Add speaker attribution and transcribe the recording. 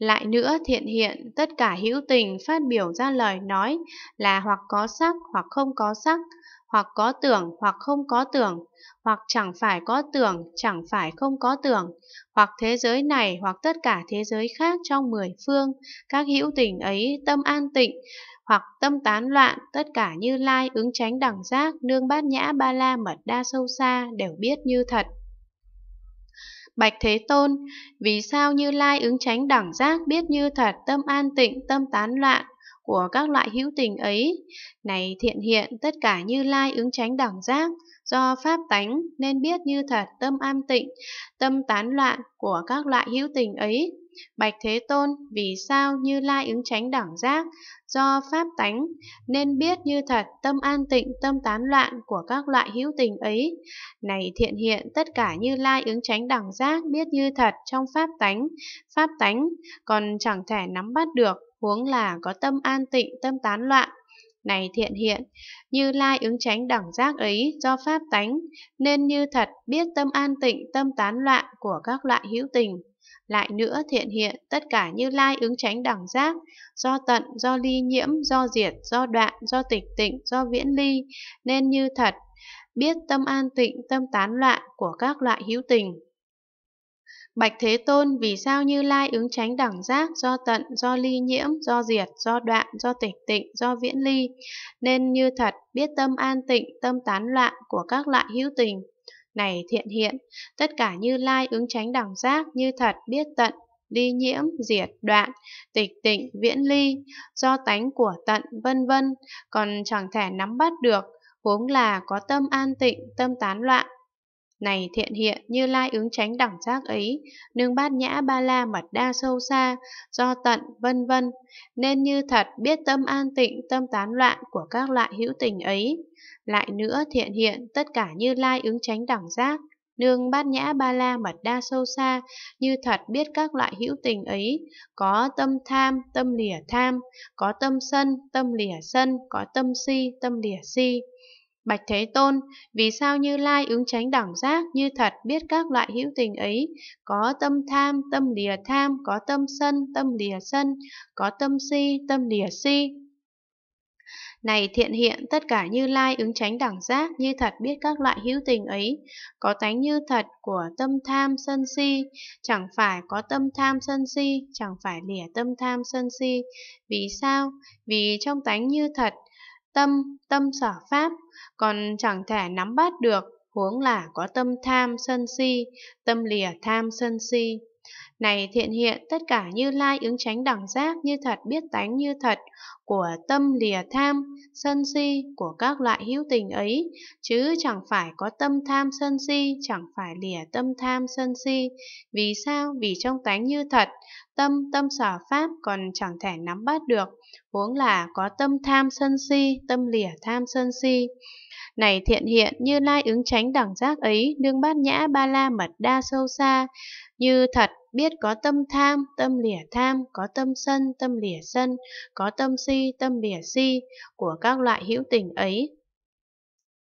Speaker 1: Lại nữa thiện hiện, tất cả hữu tình phát biểu ra lời nói là hoặc có sắc hoặc không có sắc, hoặc có tưởng hoặc không có tưởng, hoặc chẳng phải có tưởng, chẳng phải không có tưởng, hoặc thế giới này hoặc tất cả thế giới khác trong mười phương, các hữu tình ấy tâm an tịnh, hoặc tâm tán loạn, tất cả như lai ứng tránh đẳng giác, nương bát nhã ba la mật đa sâu xa đều biết như thật. Bạch Thế Tôn, vì sao Như Lai ứng tránh đẳng giác biết như thật tâm an tịnh, tâm tán loạn của các loại hữu tình ấy? Này thiện hiện, tất cả Như Lai ứng tránh đẳng giác, do pháp tánh nên biết như thật tâm an tịnh, tâm tán loạn của các loại hữu tình ấy. Bạch Thế Tôn, vì sao Như Lai ứng tránh đẳng giác, do pháp tánh, nên biết như thật tâm an tịnh, tâm tán loạn của các loại hữu tình ấy. Này thiện hiện, tất cả Như Lai ứng tránh đẳng giác biết như thật trong pháp tánh, pháp tánh còn chẳng thể nắm bắt được, huống là có tâm an tịnh, tâm tán loạn này thiện hiện, như lai ứng tránh đẳng giác ấy do pháp tánh, nên như thật biết tâm an tịnh, tâm tán loạn của các loại hữu tình. Lại nữa thiện hiện tất cả như lai ứng tránh đẳng giác, do tận, do ly nhiễm, do diệt, do đoạn, do tịch tịnh, do viễn ly, nên như thật, biết tâm an tịnh, tâm tán loạn của các loại hữu tình. Bạch Thế Tôn vì sao Như Lai ứng tránh đẳng giác do tận, do ly nhiễm, do diệt, do đoạn, do tịch tịnh, do viễn ly, nên như thật biết tâm an tịnh, tâm tán loạn của các loại hữu tình này thiện hiện, tất cả như lai ứng tránh đẳng giác như thật biết tận, ly nhiễm, diệt, đoạn, tịch tịnh, viễn ly, do tánh của tận, vân vân, còn chẳng thể nắm bắt được, huống là có tâm an tịnh, tâm tán loạn, này thiện hiện như lai ứng tránh đẳng giác ấy, nương bát nhã ba la mật đa sâu xa, do tận, vân vân, nên như thật biết tâm an tịnh, tâm tán loạn của các loại hữu tình ấy. Lại nữa thiện hiện tất cả như lai ứng tránh đẳng giác, nương bát nhã ba la mật đa sâu xa, như thật biết các loại hữu tình ấy, có tâm tham, tâm lìa tham, có tâm sân, tâm lìa sân, có tâm si, tâm lìa si. Bạch Thế Tôn, vì sao Như Lai ứng tránh đẳng giác như thật biết các loại hữu tình ấy, có tâm tham, tâm lìa tham, có tâm sân, tâm lìa sân, có tâm si, tâm lìa si. Này thiện hiện tất cả Như Lai ứng tránh đẳng giác như thật biết các loại hữu tình ấy, có tánh như thật của tâm tham sân si, chẳng phải có tâm tham sân si, chẳng phải lìa tâm tham sân si. Vì sao? Vì trong tánh như thật tâm, tâm sở pháp, còn chẳng thể nắm bắt được, huống là có tâm tham sân si, tâm lìa tham sân si. Này thiện hiện, tất cả như lai ứng tránh đẳng giác như thật biết tánh như thật, của tâm lìa tham, sân si của các loại hữu tình ấy, chứ chẳng phải có tâm tham sân si, chẳng phải lìa tâm tham sân si. Vì sao? Vì trong tánh như thật, tâm tâm sở pháp còn chẳng thể nắm bắt được, huống là có tâm tham sân si, tâm lìa tham sân si. Này thiện hiện như lai ứng tránh đẳng giác ấy, đương bát nhã ba la mật đa sâu xa, như thật biết có tâm tham, tâm lìa tham, có tâm sân, tâm lìa sân, có tâm si, tâm lìa si của các loại hữu tình ấy